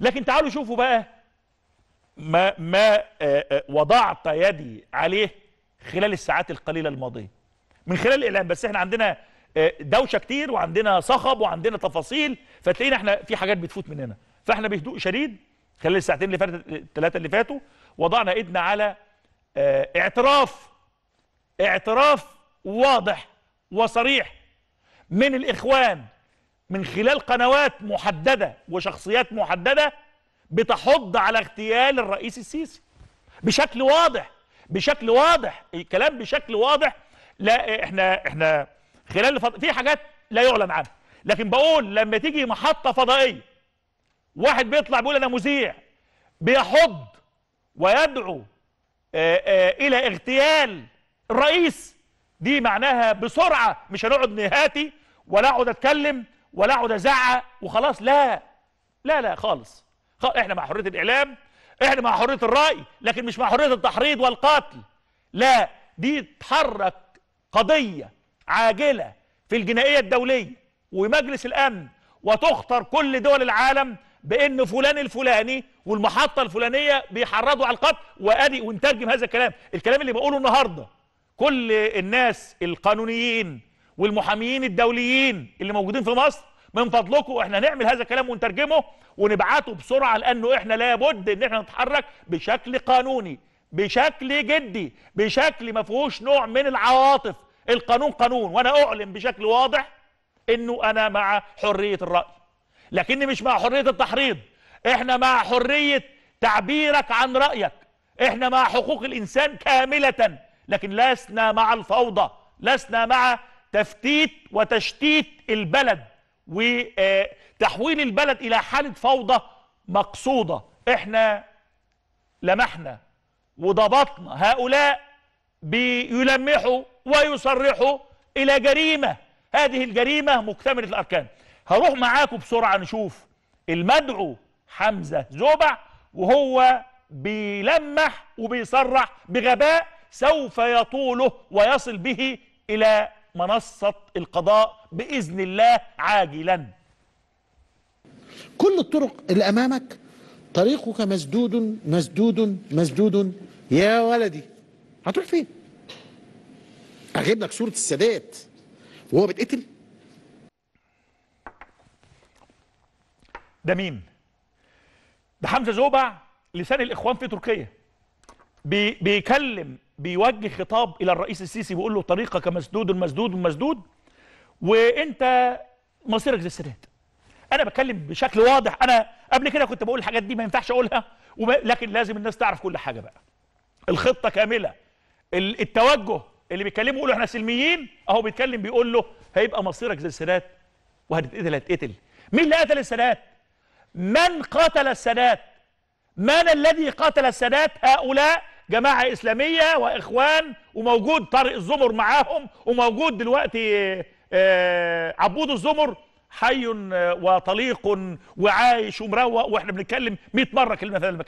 لكن تعالوا شوفوا بقى ما ما آه، آه، وضعت يدي عليه خلال الساعات القليله الماضيه من خلال الاعلام بس احنا عندنا آه، دوشه كتير وعندنا صخب وعندنا تفاصيل فتلاقينا احنا في حاجات بتفوت مننا فاحنا بهدوء شديد خلال الساعتين اللي فاتت الثلاثه اللي فاتوا وضعنا ايدنا على اعتراف اعتراف واضح وصريح من الاخوان من خلال قنوات محددة وشخصيات محددة بتحض على اغتيال الرئيس السيسي بشكل واضح بشكل واضح الكلام بشكل واضح لا احنا احنا خلال الفض... في حاجات لا يعلن عنها لكن بقول لما تيجي محطة فضائية واحد بيطلع بيقول انا مذيع بيحض ويدعو اه اه الى اغتيال الرئيس دي معناها بسرعة مش هنقعد نهاتي ولا اقعد اتكلم ولا اقعد ازعق وخلاص لا لا لا خالص احنا مع حريه الاعلام احنا مع حريه الراي لكن مش مع حريه التحريض والقتل لا دي تحرك قضيه عاجله في الجنائيه الدوليه ومجلس الامن وتخطر كل دول العالم بان فلان الفلاني والمحطه الفلانيه بيحرضوا على القتل وادي ونترجم هذا الكلام الكلام اللي بقوله النهارده كل الناس القانونيين والمحاميين الدوليين اللي موجودين في مصر من فضلكم احنا نعمل هذا الكلام ونترجمه ونبعته بسرعه لانه احنا لابد ان احنا نتحرك بشكل قانوني بشكل جدي بشكل ما فيهوش نوع من العواطف القانون قانون وانا اعلن بشكل واضح انه انا مع حريه الراي لكني مش مع حريه التحريض احنا مع حريه تعبيرك عن رايك احنا مع حقوق الانسان كامله لكن لسنا مع الفوضى لسنا مع تفتيت وتشتيت البلد وتحويل البلد الى حاله فوضى مقصوده احنا لمحنا وضبطنا هؤلاء بيلمحوا ويصرحوا الى جريمه هذه الجريمه مكتمله الاركان هروح معاكم بسرعه نشوف المدعو حمزه زوبع وهو بيلمح وبيصرح بغباء سوف يطوله ويصل به الى منصة القضاء بإذن الله عاجلا كل الطرق اللي أمامك طريقك مسدود مسدود مسدود يا ولدي هتروح فين أجيب لك صورة السادات وهو بيتقتل ده مين ده حمزة زوبع لسان الإخوان في تركيا بي بيكلم بيوجه خطاب الى الرئيس السيسي بيقول له طريقك مسدود مسدود مسدود وانت مصيرك زي السادات انا بتكلم بشكل واضح انا قبل كده كنت بقول الحاجات دي ما ينفعش اقولها وما لكن لازم الناس تعرف كل حاجه بقى الخطه كامله التوجه اللي بيتكلموا يقولوا احنا سلميين اهو بيتكلم بيقول له هيبقى مصيرك زي السادات وهتتقتل هتتقتل مين اللي قتل السادات من قاتل السادات من الذي قاتل السادات هؤلاء جماعة إسلامية وإخوان وموجود طارق الزمر معاهم وموجود دلوقتي آه، آه، عبود الزمر حي آه، وطليق وعايش ومروق واحنا بنتكلم 100 مرة كلمة